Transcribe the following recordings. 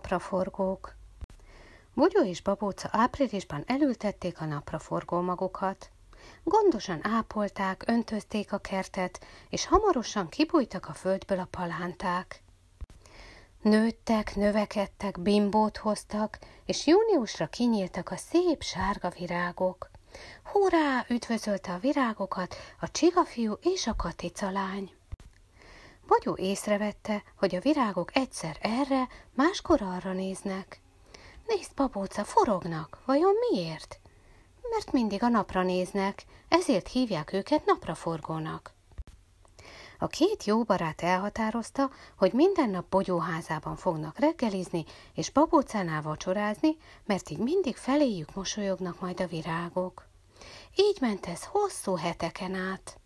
Napraforgók Bogyó és Babóca áprilisban elültették a napraforgó magokat. Gondosan ápolták, öntözték a kertet, és hamarosan kibújtak a földből a palánták. Nőttek, növekedtek, bimbót hoztak, és júniusra kinyíltak a szép sárga virágok. Hurrá! üdvözölte a virágokat a csigafiú és a katica lány. Bogyó észrevette, hogy a virágok egyszer erre, máskor arra néznek. Nézd, papóca, forognak. Vajon miért? Mert mindig a napra néznek, ezért hívják őket napraforgónak. A két jó barát elhatározta, hogy minden nap bogyóházában fognak reggelizni és babócánál vacsorázni, mert így mindig feléjük mosolyognak majd a virágok. Így ment ez hosszú heteken át.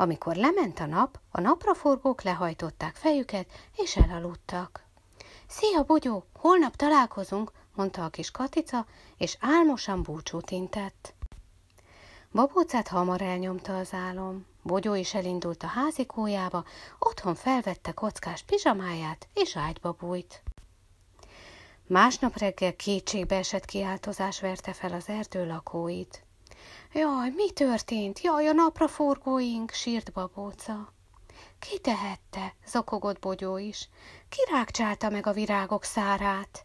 Amikor lement a nap, a napraforgók lehajtották fejüket, és elaludtak. Szia, Bogyó, holnap találkozunk, mondta a kis Katica, és álmosan búcsút intett. Babócát hamar elnyomta az álom. Bogyó is elindult a házikójába, otthon felvette kockás pizsamáját, és ágyba bújt. Másnap reggel esett kiáltozás verte fel az erdő lakóit. Jaj, mi történt? Jaj, a napra forgóink, sírt babóca. Ki tehette? zokogott bogyó is. Kirákcsálta meg a virágok szárát.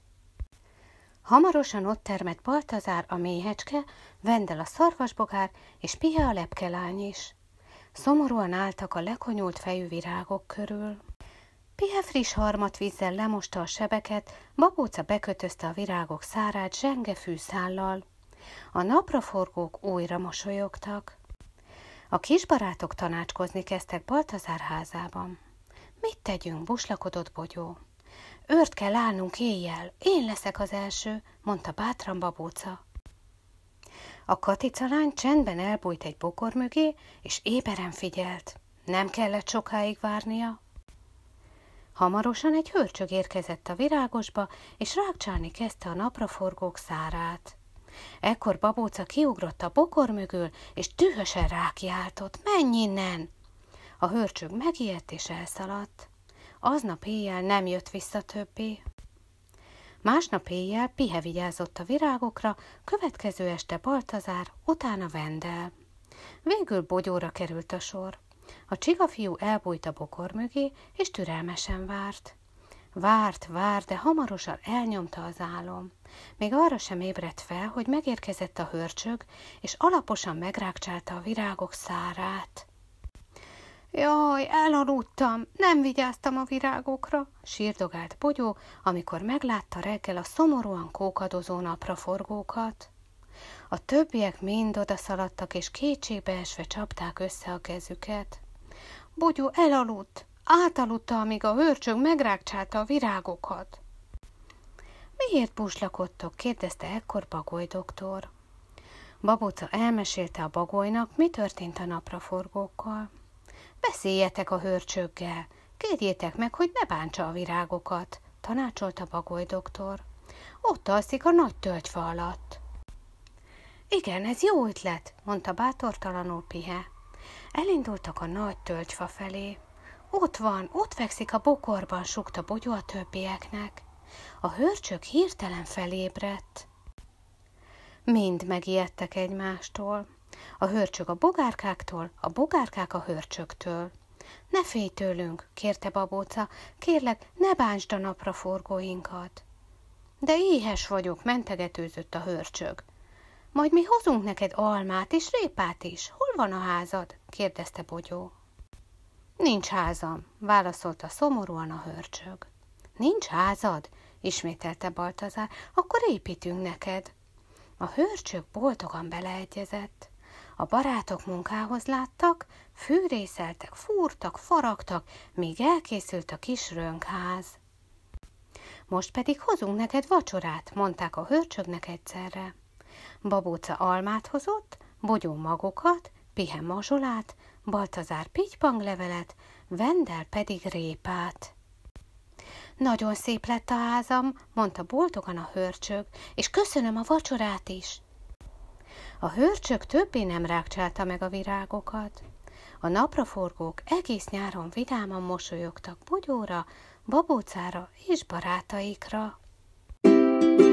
Hamarosan ott termett Baltazár a méhecske, Vendel a szarvasbogár, és Pihe a lepkelány is. Szomorúan álltak a lekonyult fejű virágok körül. Pihe friss harmat vízzel lemosta a sebeket, babóca bekötözte a virágok szárát zsenge fűszállal. A napraforgók újra mosolyogtak. A kisbarátok tanácskozni kezdtek Baltazár házában. Mit tegyünk, buslakodott Bogyó. Őrt kell állnunk éjjel, én leszek az első, mondta bátran babóca. A katica lány csendben elbújt egy bokor mögé, és éberen figyelt. Nem kellett sokáig várnia. Hamarosan egy hörcsög érkezett a virágosba, és rákcsálni kezdte a napraforgók szárát. Ekkor babóca kiugrott a bokor mögül, és dühösen rákiáltott, menj innen! A hörcsög megijedt és elszaladt. Aznap éjjel nem jött vissza többé. Másnap éjjel Pihe vigyázott a virágokra, következő este Baltazár, utána Vendel. Végül bogyóra került a sor. A csigafiú elbújt a bokor mögé, és türelmesen várt. Várt, várt, de hamarosan elnyomta az álom. Még arra sem ébredt fel, hogy megérkezett a hörcsög, és alaposan megrákcsálta a virágok szárát. Jaj, elaludtam, nem vigyáztam a virágokra, sírdogált Bogyó, amikor meglátta reggel a szomorúan kókadozó napraforgókat. A többiek mind odaszaladtak, és kétségbeesve csapták össze a kezüket. Bogyó elaludt, Átaludta, amíg a hörcsög megrákcsálta a virágokat. Miért buslakodtok? kérdezte ekkor Bagoly doktor. Babóca elmesélte a bagolynak, mi történt a napraforgókkal. Beszéljetek a hörcsöggel, kérjétek meg, hogy ne bántsa a virágokat, tanácsolta Bagoly doktor. Ott alszik a nagy töltyfa alatt. Igen, ez jó ötlet, mondta bátortalanul Pihe. Elindultak a nagy töltyfa felé. Ott van, ott fekszik a bokorban, sukta Bogyó a többieknek. A hörcsök hirtelen felébredt. Mind megijedtek egymástól. A hörcsög a bogárkáktól, a bogárkák a hörcsöktől. Ne félj tőlünk, kérte babóca, kérlek, ne bántsd a napra forgóinkat. De éhes vagyok, mentegetőzött a hörcsög. Majd mi hozunk neked almát és répát is. Hol van a házad? kérdezte Bogyó. Nincs házam, válaszolta szomorúan a hörcsög. Nincs házad? ismételte Baltazár, akkor építünk neked. A hörcsög boldogan beleegyezett. A barátok munkához láttak, fűrészeltek, fúrtak, faragtak, míg elkészült a kis rönkház. Most pedig hozunk neked vacsorát, mondták a hörcsögnek egyszerre. Babóca almát hozott, bogyó magokat, Pihe mazsolát, Baltazár pitypang levelet, Vendel pedig répát. Nagyon szép lett a házam, mondta boldogan a hörcsög, és köszönöm a vacsorát is. A hörcsög többé nem rákcsálta meg a virágokat. A napraforgók egész nyáron vidáman mosolyogtak bugyóra, babócára és barátaikra. thank